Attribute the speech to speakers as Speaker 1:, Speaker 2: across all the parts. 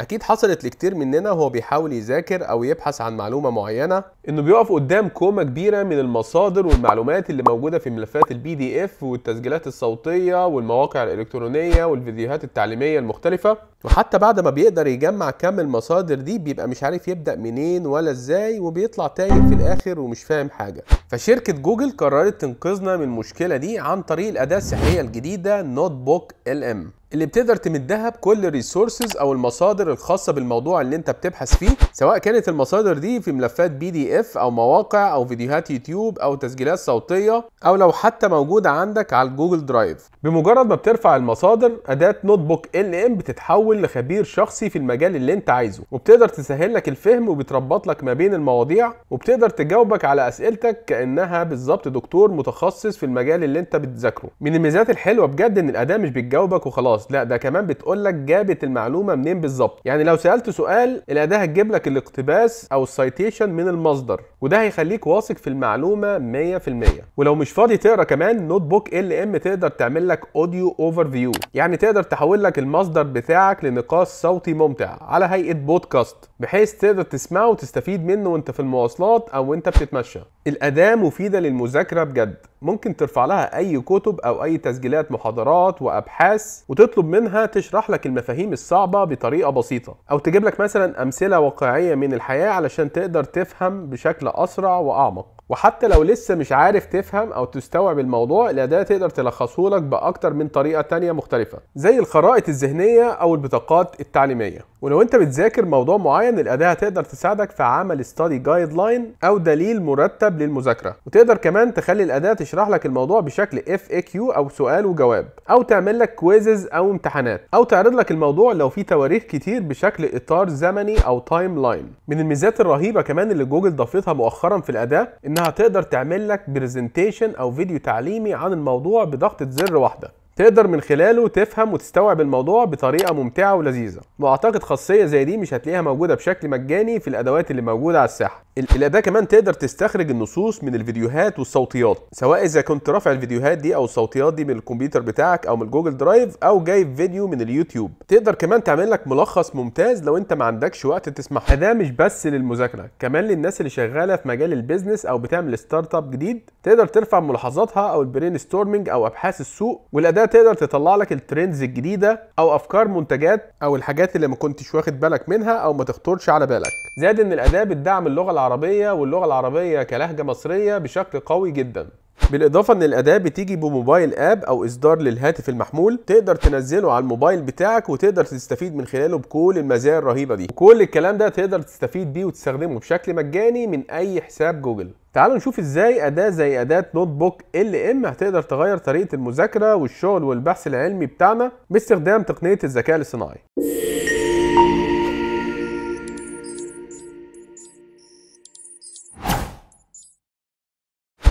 Speaker 1: اكيد حصلت لكتير مننا وهو بيحاول يذاكر او يبحث عن معلومه معينه انه بيقف قدام كومه كبيره من المصادر والمعلومات اللي موجوده في ملفات البي دي اف والتسجيلات الصوتيه والمواقع الالكترونيه والفيديوهات التعليميه المختلفه وحتى بعد ما بيقدر يجمع كم المصادر دي بيبقى مش عارف يبدا منين ولا ازاي وبيطلع تايه في الاخر ومش فاهم حاجه فشركه جوجل قررت تنقذنا من المشكله دي عن طريق الاداه السحريه الجديده نوت بوك ال ام اللي بتقدر تمدها بكل الريسورسز او المصادر الخاصه بالموضوع اللي انت بتبحث فيه سواء كانت المصادر دي في ملفات بي دي اف او مواقع او فيديوهات يوتيوب او تسجيلات صوتيه او لو حتى موجوده عندك على الجوجل درايف بمجرد ما بترفع المصادر اداه نوت بوك ال ام بتتحول لخبير شخصي في المجال اللي انت عايزه وبتقدر تسهل لك الفهم وبتربط لك ما بين المواضيع وبتقدر تجاوبك على اسئلتك كانها بالظبط دكتور متخصص في المجال اللي انت بتذاكره من الميزات الحلوه بجد ان الاداه مش بتجاوبك وخلاص خلاص لا ده كمان بتقول لك جابت المعلومه منين بالظبط يعني لو سالت سؤال الاداه هتجيب لك الاقتباس او السيتيشن من المصدر وده هيخليك واثق في المعلومه 100% ولو مش فاضي تقرا كمان نوت بوك ال ام تقدر تعمل لك اوديو اوفر فيو يعني تقدر تحول لك المصدر بتاعك لنقاش صوتي ممتع على هيئه بودكاست بحيث تقدر تسمعه وتستفيد منه وانت في المواصلات او وانت بتتمشى الاداه مفيده للمذاكره بجد ممكن ترفع لها اي كتب او اي تسجيلات محاضرات وابحاث وتطلع تطلب منها تشرح لك المفاهيم الصعبه بطريقه بسيطه او تجيب لك مثلا امثله واقعيه من الحياه علشان تقدر تفهم بشكل اسرع واعمق وحتى لو لسه مش عارف تفهم او تستوعب الموضوع الاداه تقدر تلخصه لك باكتر من طريقه تانية مختلفه زي الخرائط الذهنيه او البطاقات التعليميه ولو انت بتذاكر موضوع معين الاداه هتقدر تساعدك في عمل ستادي جايد لاين او دليل مرتب للمذاكره وتقدر كمان تخلي الاداه تشرح لك الموضوع بشكل اف اي كيو او سؤال وجواب او تعمل لك كويزز او امتحانات او تعرض لك الموضوع لو في تواريخ كتير بشكل اطار زمني او تايم لاين من الميزات الرهيبه كمان اللي جوجل ضافتها مؤخرا في الاداه انها تقدر تعمل لك برزنتيشن او فيديو تعليمي عن الموضوع بضغطه زر واحده تقدر من خلاله تفهم وتستوعب الموضوع بطريقه ممتعه ولذيذه واعتقد خاصيه زي دي مش هتلاقيها موجوده بشكل مجاني في الادوات اللي موجوده على الساحه الاداه كمان تقدر تستخرج النصوص من الفيديوهات والصوتيات سواء اذا كنت رافع الفيديوهات دي او الصوتيات دي من الكمبيوتر بتاعك او من جوجل درايف او جايب فيديو من اليوتيوب تقدر كمان تعمل لك ملخص ممتاز لو انت ما عندكش وقت تسمع اداه مش بس للمذاكره كمان للناس اللي شغاله في مجال البيزنس او بتعمل ستارت اب جديد تقدر ترفع ملاحظاتها او البرين ستورمنج او ابحاث السوق والاداه وبكده تقدر تطلع لك الترندز الجديده او افكار منتجات او الحاجات اللي ما كنتش واخد بالك منها او ما تخطرش على بالك زائد ان الاداه بتدعم اللغه العربيه واللغه العربيه كلهجه مصريه بشكل قوي جدا بالاضافه ان الاداه بتيجي بموبايل اب او اصدار للهاتف المحمول تقدر تنزله على الموبايل بتاعك وتقدر تستفيد من خلاله بكل المزايا الرهيبه دي وكل الكلام ده تقدر تستفيد بيه وتستخدمه بشكل مجاني من اي حساب جوجل تعالوا نشوف ازاي اداه زي اداه نوت بوك ال ام هتقدر تغير طريقه المذاكره والشغل والبحث العلمي بتاعنا باستخدام تقنيه الذكاء الاصطناعي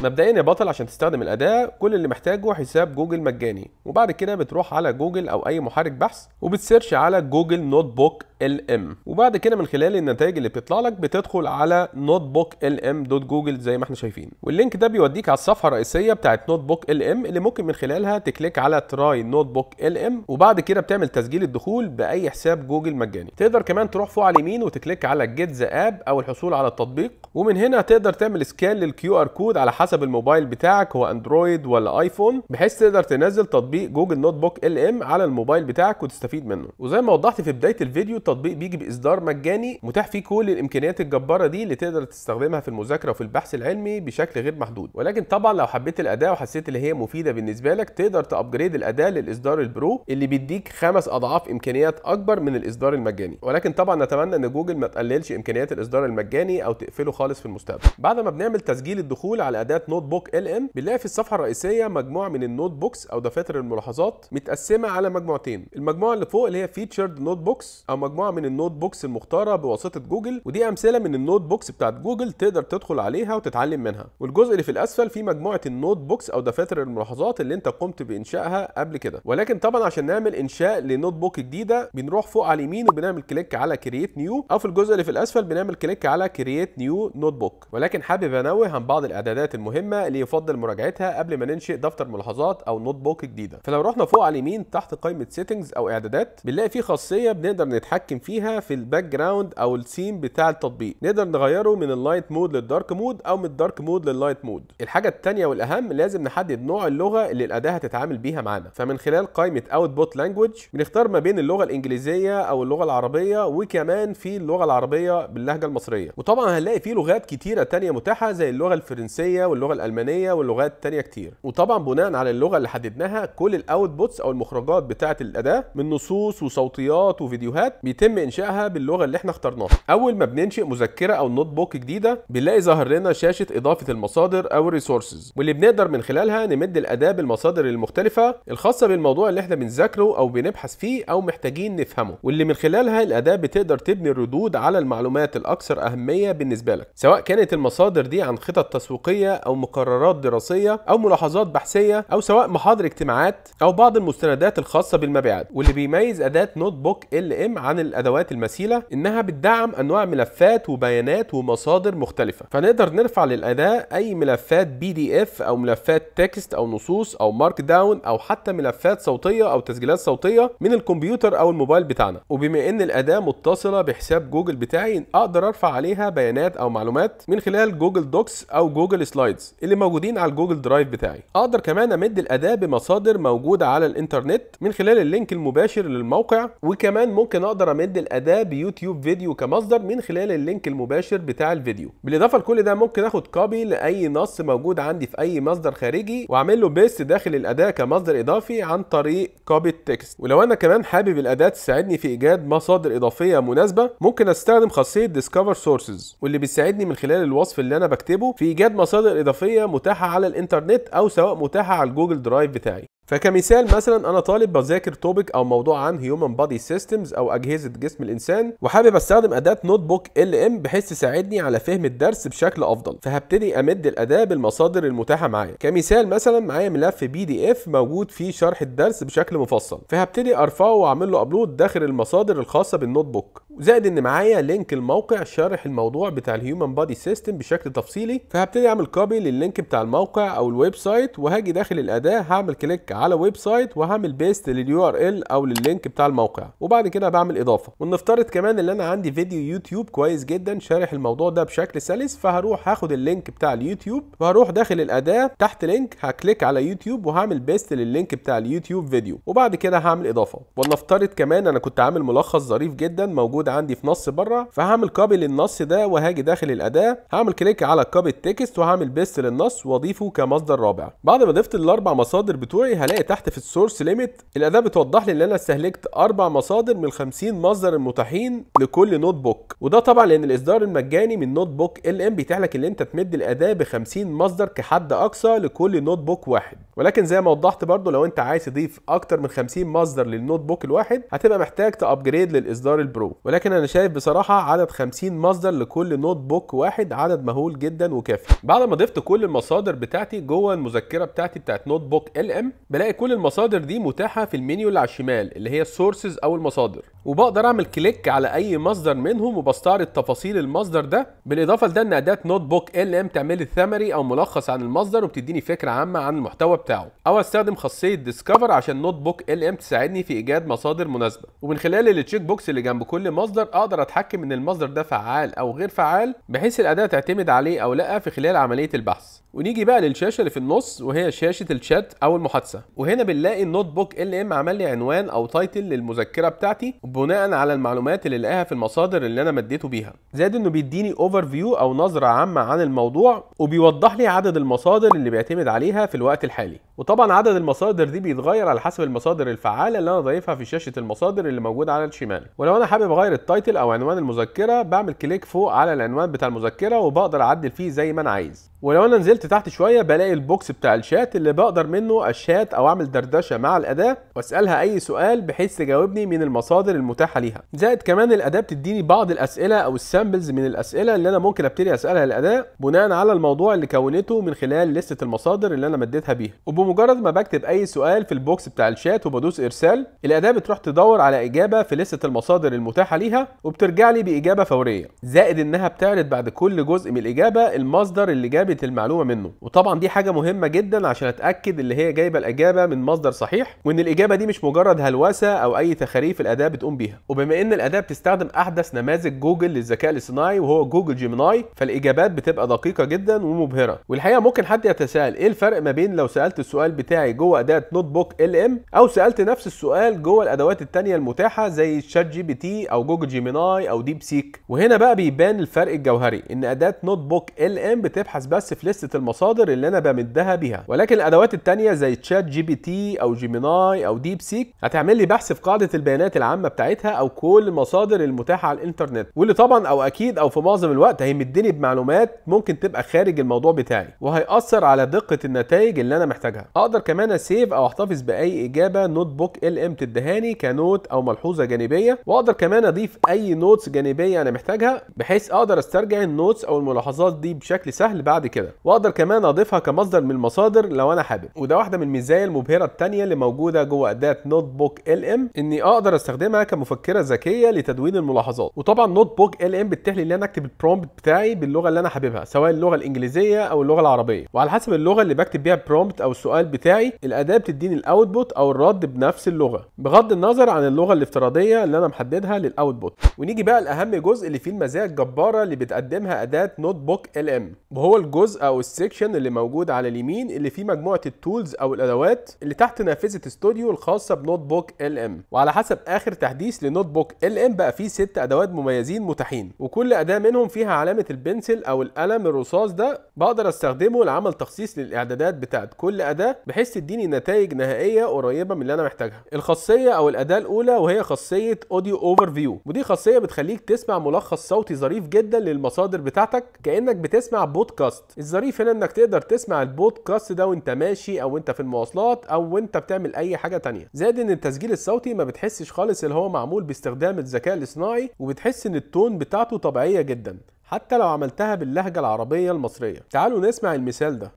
Speaker 1: مبدئيا يا بطل عشان تستخدم الاداه كل اللي محتاجه حساب جوجل مجاني وبعد كده بتروح على جوجل او اي محرك بحث وبتسيرش على جوجل نوت بوك ال ام وبعد كده من خلال النتائج اللي بتطلع لك بتدخل على نوت بوك ال ام دوت جوجل زي ما احنا شايفين واللينك ده بيوديك على الصفحه الرئيسيه بتاعت نوت بوك ال ام اللي ممكن من خلالها تكليك على تراي نوت بوك ال ام وبعد كده بتعمل تسجيل الدخول باي حساب جوجل مجاني تقدر كمان تروح فوق على اليمين وتكليك على جيت ذا اب او الحصول على التطبيق ومن هنا تقدر تعمل سكان للكيو ار كود على حسب حسب الموبايل بتاعك هو اندرويد ولا ايفون بحيث تقدر تنزل تطبيق جوجل نوت بوك ال ام على الموبايل بتاعك وتستفيد منه وزي ما وضحت في بدايه الفيديو التطبيق بيجي باصدار مجاني متاح فيه كل الامكانيات الجباره دي اللي تقدر تستخدمها في المذاكره وفي البحث العلمي بشكل غير محدود ولكن طبعا لو حبيت الاداه وحسيت ان هي مفيده بالنسبه لك تقدر تابجريد الاداه للاصدار البرو اللي بيديك خمس اضعاف امكانيات اكبر من الاصدار المجاني ولكن طبعا نتمنى ان جوجل ما تقللش امكانيات الاصدار المجاني او تقفله خالص في المستقبل بعد ما بنعمل تسجيل الدخول على اداه كانت نوت بوك ال ام بنلاقي في الصفحه الرئيسيه مجموعه من النوت بوكس او دفاتر الملاحظات متقسمه على مجموعتين المجموعه اللي فوق اللي هي فيتشرد نوت بوكس او مجموعه من النوت بوكس المختاره بواسطه جوجل ودي امثله من النوت بوكس بتاعت جوجل تقدر تدخل عليها وتتعلم منها والجزء اللي في الاسفل فيه مجموعه النوت بوكس او دفاتر الملاحظات اللي انت قمت بانشائها قبل كده ولكن طبعا عشان نعمل انشاء لنوت بوك جديده بنروح فوق على اليمين وبنعمل كليك على كرييت نيو او في الجزء اللي في الاسفل بنعمل كليك على كرييت نيو نوت بوك ولكن حابب انوه عن بعض الاعدادات المهمه اللي يفضل مراجعتها قبل ما ننشئ دفتر ملاحظات او نوت بوك جديده فلو رحنا فوق على اليمين تحت قائمه سيتنجز او اعدادات بنلاقي في خاصيه بنقدر نتحكم فيها في الباك جراوند او السيم بتاع التطبيق نقدر نغيره من اللايت مود للدارك مود او من الدارك مود لللايت مود الحاجه الثانيه والاهم لازم نحدد نوع اللغه اللي الاداه هتتعامل بيها معانا فمن خلال قائمه اوتبوت لانجوج بنختار ما بين اللغه الانجليزيه او اللغه العربيه وكمان في اللغه العربيه باللهجه المصريه وطبعا هنلاقي في لغات كتيره تانية متاحه زي اللغه الفرنسيه واللغه الالمانيه واللغات التانيه كتير وطبعا بناء على اللغه اللي حددناها كل الاوتبوتس او المخرجات بتاعه الاداه من نصوص وصوتيات وفيديوهات بيتم انشائها باللغه اللي احنا اخترناها اول ما بننشئ مذكره او نوت بوك جديده بنلاقي ظاهر لنا شاشه اضافه المصادر او الريسورسز واللي بنقدر من خلالها نمد الاداه بالمصادر المختلفه الخاصه بالموضوع اللي احنا بنذاكره او بنبحث فيه او محتاجين نفهمه واللي من خلالها الاداه بتقدر تبني الردود على المعلومات الاكثر اهميه بالنسبه لك سواء كانت المصادر دي عن خطط تسويقيه أو مقررات دراسية أو ملاحظات بحثية أو سواء محاضر اجتماعات أو بعض المستندات الخاصة بالمبيعات واللي بيميز أداة نوت بوك ال ام عن الأدوات المثيلة إنها بتدعم أنواع ملفات وبيانات ومصادر مختلفة فنقدر نرفع للأداة أي ملفات بي دي اف أو ملفات تكست أو نصوص أو مارك داون أو حتى ملفات صوتية أو تسجيلات صوتية من الكمبيوتر أو الموبايل بتاعنا وبما إن الأداة متصلة بحساب جوجل بتاعي أقدر أرفع عليها بيانات أو معلومات من خلال جوجل دوكس أو جوجل سلايد سلايدز اللي موجودين على الجوجل درايف بتاعي اقدر كمان امد الاداه بمصادر موجوده على الانترنت من خلال اللينك المباشر للموقع وكمان ممكن اقدر امد الاداه بيوتيوب فيديو كمصدر من خلال اللينك المباشر بتاع الفيديو بالاضافه لكل ده ممكن اخد كوبي لاي نص موجود عندي في اي مصدر خارجي واعمل له بيست داخل الاداه كمصدر اضافي عن طريق كوبي التكست ولو انا كمان حابب الاداه تساعدني في ايجاد مصادر اضافيه مناسبه ممكن استخدم خاصيه ديسكفر سورسز واللي بيساعدني من خلال الوصف اللي انا بكتبه في ايجاد مصادر اضافيه متاحه على الانترنت او سواء متاحه على الجوجل درايف بتاعي فكمثال مثلا انا طالب بذاكر توبيك او موضوع عن هيومن بادي سيستمز او اجهزه جسم الانسان وحابب استخدم اداه نوت بوك ال ام بحيث تساعدني على فهم الدرس بشكل افضل فهبتدي امد الاداه بالمصادر المتاحه معايا كمثال مثلا معايا ملف بي دي اف موجود فيه شرح الدرس بشكل مفصل فهبتدي ارفعه واعمل له ابلود داخل المصادر الخاصه بالنوت بوك زائد ان معايا لينك الموقع شارح الموضوع بتاع الهيومن بادي سيستم بشكل تفصيلي فهبتدي اعمل كوبي لللينك بتاع الموقع او الويب سايت وهاجي داخل الاداه هعمل كليك على ويب سايت وهعمل بيست لليو ار ال او لللينك بتاع الموقع وبعد كده بعمل اضافه ونفترض كمان ان انا عندي فيديو يوتيوب كويس جدا شارح الموضوع ده بشكل سلس فهروح هاخد اللينك بتاع اليوتيوب وهروح داخل الاداه تحت لينك هكليك على يوتيوب وهعمل بيست لللينك بتاع اليوتيوب فيديو وبعد كده هعمل اضافه ونفترض كمان انا كنت عامل ملخص ظريف جدا موجود موجود عندي في نص بره فهعمل كوبي للنص ده وهاجي داخل الاداه هعمل كليك على كوبي التكست وهعمل بيست للنص واضيفه كمصدر رابع بعد ما ضفت الاربع مصادر بتوعي هلاقي تحت في السورس ليميت الاداه بتوضح لي ان انا استهلكت اربع مصادر من 50 مصدر المتاحين لكل نوت بوك وده طبعا لان الاصدار المجاني من نوت بوك ال ام بيتيح لك ان انت تمد الاداه ب 50 مصدر كحد اقصى لكل نوت بوك واحد ولكن زي ما وضحت برضو لو انت عايز تضيف اكتر من 50 مصدر للنوت بوك الواحد هتبقى محتاج تابجريد للاصدار البرو ولكن انا شايف بصراحه عدد 50 مصدر لكل نوت بوك واحد عدد مهول جدا وكافي بعد ما ضفت كل المصادر بتاعتي جوه المذكره بتاعتي بتاعت نوت بوك ال ام بلاقي كل المصادر دي متاحه في المنيو اللي على الشمال اللي هي السورسز او المصادر وبقدر اعمل كليك على اي مصدر منهم وبستعرض تفاصيل المصدر ده بالاضافه لده ان اداه نوت بوك ال ام تعمل لي ثمري او ملخص عن المصدر وبتديني فكره عامه عن المحتوى بتاعه او استخدم خاصيه ديسكفر عشان نوت بوك ال ام تساعدني في ايجاد مصادر مناسبه ومن خلال التشيك بوكس اللي جنب كل مصدر اقدر اتحكم ان المصدر ده فعال او غير فعال بحيث الاداه تعتمد عليه او لا في خلال عمليه البحث ونيجي بقى للشاشه اللي في النص وهي شاشه الشات او المحادثه وهنا بنلاقي النوت بوك ال ام عمل لي عنوان او تايتل للمذكره بتاعتي بناء على المعلومات اللي لقاها في المصادر اللي انا مديته بيها زائد انه بيديني اوفر فيو او نظره عامه عن الموضوع وبيوضح لي عدد المصادر اللي بيعتمد عليها في الوقت الحالي وطبعا عدد المصادر دي بيتغير على حسب المصادر الفعاله اللي انا ضايفها في شاشه المصادر اللي موجوده على الشمال ولو انا حابب اغير التايتل او عنوان المذكره بعمل كليك فوق على العنوان بتاع المذكره وبقدر اعدل فيه زي ما انا عايز ولو انا نزلت تحت شويه بلاقي البوكس بتاع الشات اللي بقدر منه اشات او اعمل دردشه مع الاداه واسالها اي سؤال بحيث تجاوبني من المصادر المتاحه ليها زائد كمان الاداه بتديني بعض الاسئله او السامبلز من الاسئله اللي انا ممكن ابتدي اسالها الاداه بناء على الموضوع اللي كونته من خلال لسته المصادر اللي انا مديتها بيها وبمجرد ما بكتب اي سؤال في البوكس بتاع الشات وبدوس ارسال الاداه بتروح تدور على اجابه في لسته المصادر المتاحه ليها وبترجع لي باجابه فوريه زائد انها بتعرض بعد كل جزء من الاجابه المصدر اللي جابت المعلومه منه وطبعا دي حاجه مهمه جدا عشان اتاكد اللي هي جايبه الاجابه من مصدر صحيح وان الاجابه دي مش مجرد هلوسه او اي تخاريف الاداه بتقوم تقوم بيها وبما ان الاداه بتستخدم احدث نماذج جوجل للذكاء الاصطناعي وهو جوجل جيميناي فالاجابات بتبقى دقيقه جدا ومبهره والحقيقه ممكن حد يتساءل ايه الفرق ما بين لو سالت السؤال بتاعي جوه اداه نوت بوك ال ام او سالت نفس السؤال جوه الادوات الثانيه المتاحه زي شات جي بي تي او جوجل جيميناي او ديب سيك وهنا بقى بيبان الفرق الجوهري ان اداه نوت بوك ال ام بتبحث بس في لسته المصادر اللي انا بمدها بيها ولكن الادوات الثانيه زي تشات جي بي تي او جيميناي او ديب سيك هتعمل لي بحث في قاعده البيانات العامه بتاع بتاعتها او كل المصادر المتاحه على الانترنت واللي طبعا او اكيد او في معظم الوقت هيمدني بمعلومات ممكن تبقى خارج الموضوع بتاعي وهيأثر على دقه النتائج اللي انا محتاجها اقدر كمان اسيف او احتفظ باي اجابه نوت بوك ال ام تدهاني كنوت او ملحوظه جانبيه واقدر كمان اضيف اي نوتس جانبيه انا محتاجها بحيث اقدر استرجع النوتس او الملاحظات دي بشكل سهل بعد كده واقدر كمان اضيفها كمصدر من المصادر لو انا حابب وده واحده من المزايا المبهره الثانيه اللي موجوده جوه اداه نوت بوك ال ام اني اقدر استخدمها مفكره ذكيه لتدوين الملاحظات وطبعا نوت بوك ال ام بتحلي ان انا اكتب البرومبت بتاعي باللغه اللي انا حاببها سواء اللغه الانجليزيه او اللغه العربيه وعلى حسب اللغه اللي بكتب بيها البرومبت او السؤال بتاعي الاداه بتديني الاوتبوت او الرد بنفس اللغه بغض النظر عن اللغه الافتراضيه اللي انا محددها للاوتبوت ونيجي بقى لاهم جزء اللي فيه المزايا الجباره اللي بتقدمها اداه نوت بوك ال ام وهو الجزء او السكشن اللي موجود على اليمين اللي فيه مجموعه التولز او الادوات اللي تحت نافذه استوديو الخاصه بنوت بوك ال ام وعلى حسب اخر تحديث الحديث لنوت بوك ال ام بقى فيه ست ادوات مميزين متاحين وكل اداه منهم فيها علامه البنسل او القلم الرصاص ده بقدر استخدمه لعمل تخصيص للاعدادات بتاعت كل اداه بحيث تديني نتائج نهائيه قريبه من اللي انا محتاجها الخاصيه او الاداه الاولى وهي خاصيه اوديو اوفر فيو ودي خاصيه بتخليك تسمع ملخص صوتي ظريف جدا للمصادر بتاعتك كانك بتسمع بودكاست الظريف هنا انك تقدر تسمع البودكاست ده وانت ماشي او وانت في المواصلات او وانت بتعمل اي حاجه تانية زائد ان التسجيل الصوتي ما بتحسش خالص اللي هو هو معمول باستخدام الذكاء الاصطناعي وبتحس ان التون بتاعته طبيعيه جدا حتى لو عملتها باللهجه العربيه المصريه تعالوا نسمع المثال ده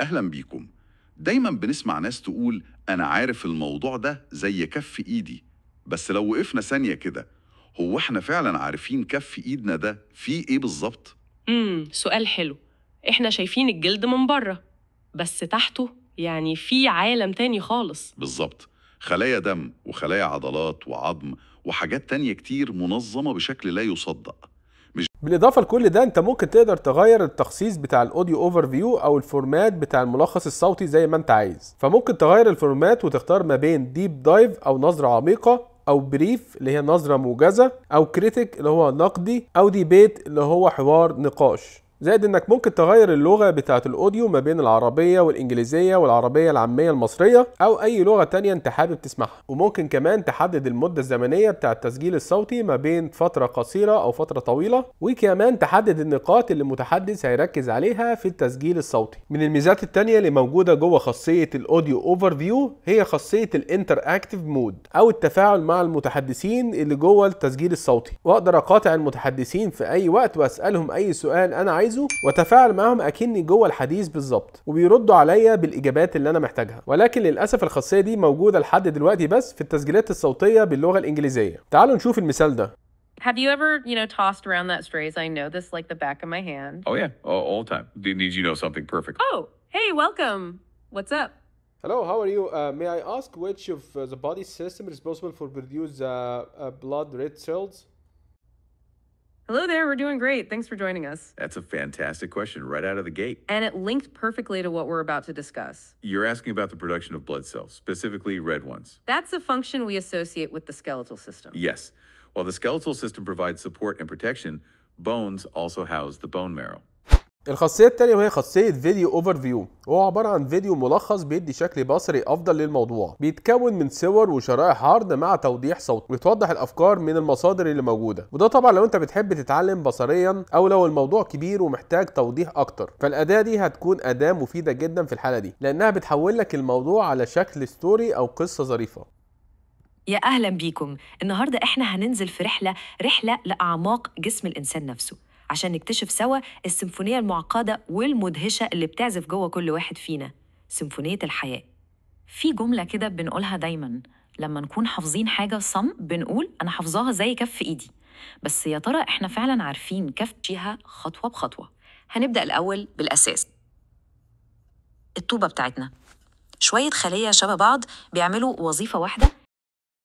Speaker 1: اهلا بيكم دايما بنسمع ناس تقول انا عارف الموضوع ده زي كف ايدي بس لو وقفنا ثانيه كده هو احنا فعلا عارفين كف ايدنا ده فيه ايه بالظبط امم سؤال حلو احنا شايفين الجلد من بره بس تحته يعني في عالم تاني خالص بالظبط خلايا دم وخلايا عضلات وعظم وحاجات تانية كتير منظمة بشكل لا يصدق مش بالاضافه لكل ده انت ممكن تقدر تغير التخصيص بتاع الاوديو اوفر فيو او الفورمات بتاع الملخص الصوتي زي ما انت عايز فممكن تغير الفورمات وتختار ما بين ديب دايف او نظره عميقه او بريف اللي هي نظره موجزه او كريتيك اللي هو نقدي او ديبيت اللي هو حوار نقاش زائد انك ممكن تغير اللغه بتاعه الاوديو ما بين العربيه والانجليزيه والعربيه العاميه المصريه او اي لغه تانية انت حابب تسمعها وممكن كمان تحدد المده الزمنيه بتاعه التسجيل الصوتي ما بين فتره قصيره او فتره طويله وكمان تحدد النقاط اللي المتحدث هيركز عليها في التسجيل الصوتي من الميزات التانية اللي موجوده جوه خاصيه الاوديو اوفر فيو هي خاصيه الانتر اكتيف مود او التفاعل مع المتحدثين اللي جوه التسجيل الصوتي واقدر اقاطع المتحدثين في اي وقت واسالهم اي سؤال انا عايز عايزه وتفاعل معاهم اكني جوه الحديث بالظبط وبيردوا عليا بالاجابات اللي انا محتاجها ولكن للاسف الخاصيه دي موجوده لحد دلوقتي بس في التسجيلات الصوتيه باللغه الانجليزيه تعالوا نشوف المثال ده Have you ever, you know, tossed around that phrase? I know this like the back of my hand. Oh yeah, all, all the time. you need you know something perfect? Oh, hey, welcome. What's up? Hello, how are you? Uh, may I ask which of the body system is responsible for produce uh, uh, blood red cells? Hello there, we're doing great. Thanks for joining us. That's a fantastic question right out of the gate. And it linked perfectly to what we're about to discuss. You're asking about the production of blood cells, specifically red ones. That's a function we associate with the skeletal system. Yes. While the skeletal system provides support and protection, bones also house the bone marrow. الخاصية التانية وهي خاصية فيديو اوفر فيو وهو عبارة عن فيديو ملخص بيدي شكل بصري افضل للموضوع بيتكون من صور وشرائح عرض مع توضيح صوتي وتوضح الافكار من المصادر اللي موجودة وده طبعا لو انت بتحب تتعلم بصريا او لو الموضوع كبير ومحتاج توضيح اكتر فالاداة دي هتكون اداة مفيدة جدا في الحالة دي لانها بتحول لك الموضوع على شكل ستوري او قصة ظريفة يا أهلا بيكم النهاردة إحنا هننزل في رحلة رحلة لأعماق جسم الإنسان نفسه عشان نكتشف سوا السيمفونية المعقدة والمدهشة اللي بتعزف جوه كل واحد فينا سيمفونية الحياة في جملة كده بنقولها دايما لما نكون حافظين حاجة صم بنقول أنا حافظاها زي كف إيدي بس يا ترى إحنا فعلا عارفين كف إيديها خطوة بخطوة هنبدأ الأول بالأساس الطوبة بتاعتنا شوية خلية شبه بعض بيعملوا وظيفة واحدة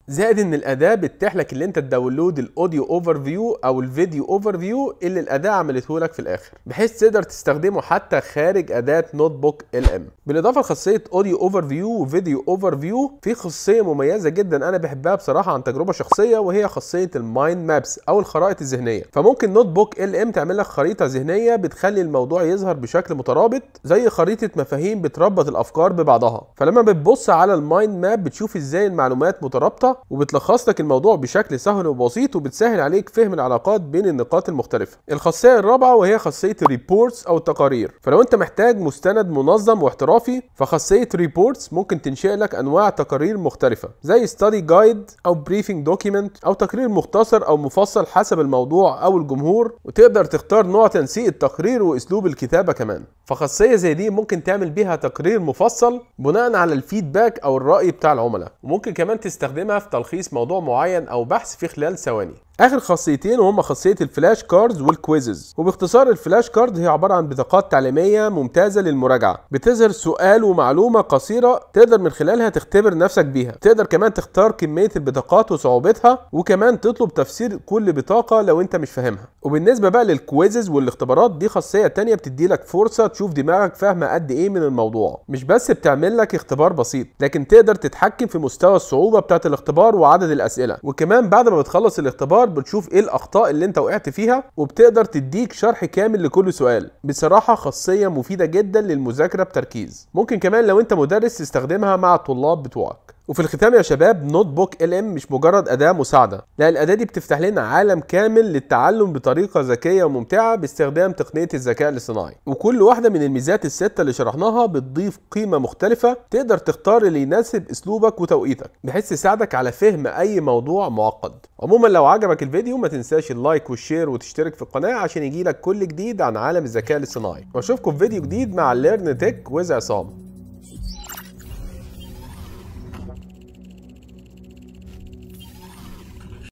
Speaker 1: زائد ان الاداه بتتيح لك ان انت تداونلود الاوديو اوفر فيو او الفيديو اوفر فيو اللي الاداه عملته لك في الاخر بحيث تقدر تستخدمه حتى خارج اداه نوت بوك ال ام بالاضافه لخاصيه اوديو اوفر فيو وفيديو اوفر فيو في خاصيه مميزه جدا انا بحبها بصراحه عن تجربه شخصيه وهي خاصيه المايند مابس او الخرائط الذهنيه فممكن نوت بوك ال ام تعمل لك خريطه ذهنيه بتخلي الموضوع يظهر بشكل مترابط زي خريطه مفاهيم بتربط الافكار ببعضها فلما بتبص على المايند ماب بتشوف ازاي المعلومات مترابطه وبتلخص لك الموضوع بشكل سهل وبسيط وبتسهل عليك فهم العلاقات بين النقاط المختلفه الخاصيه الرابعه وهي خاصيه الريبورتس او التقارير فلو انت محتاج مستند منظم واحترافي فخاصيه ريبورتس ممكن تنشئ لك انواع تقارير مختلفه زي ستادي جايد او بريفنج دوكيمنت او تقرير مختصر او مفصل حسب الموضوع او الجمهور وتقدر تختار نوع تنسيق التقرير واسلوب الكتابه كمان فخاصيه زي دي ممكن تعمل بيها تقرير مفصل بناء على الفيدباك او الراي بتاع العملاء وممكن كمان تستخدمها في تلخيص موضوع معين أو بحث في خلال ثواني اخر خاصيتين وهم خاصيه الفلاش كاردز والكويزز وباختصار الفلاش كارد هي عباره عن بطاقات تعليميه ممتازه للمراجعه بتظهر سؤال ومعلومه قصيره تقدر من خلالها تختبر نفسك بيها تقدر كمان تختار كميه البطاقات وصعوبتها وكمان تطلب تفسير كل بطاقه لو انت مش فاهمها وبالنسبه بقى للكويزز والاختبارات دي خاصيه تانية بتدي لك فرصه تشوف دماغك فاهمه قد ايه من الموضوع مش بس بتعمل لك اختبار بسيط لكن تقدر تتحكم في مستوى الصعوبه بتاعه الاختبار وعدد الاسئله وكمان بعد ما بتخلص الاختبار السيمينار بتشوف ايه الاخطاء اللي انت وقعت فيها وبتقدر تديك شرح كامل لكل سؤال بصراحه خاصيه مفيده جدا للمذاكره بتركيز ممكن كمان لو انت مدرس تستخدمها مع الطلاب بتوعك وفي الختام يا شباب نوت بوك ال ام مش مجرد اداه مساعده لا الاداه دي بتفتح لنا عالم كامل للتعلم بطريقه ذكيه وممتعه باستخدام تقنيه الذكاء الاصطناعي وكل واحده من الميزات السته اللي شرحناها بتضيف قيمه مختلفه تقدر تختار اللي يناسب اسلوبك وتوقيتك بحيث تساعدك على فهم اي موضوع معقد عموما لو عجبك الفيديو ما تنساش اللايك والشير وتشترك في القناه عشان يجيلك كل جديد عن عالم الذكاء الاصطناعي واشوفكم في فيديو جديد مع ليرن تك ويز عصام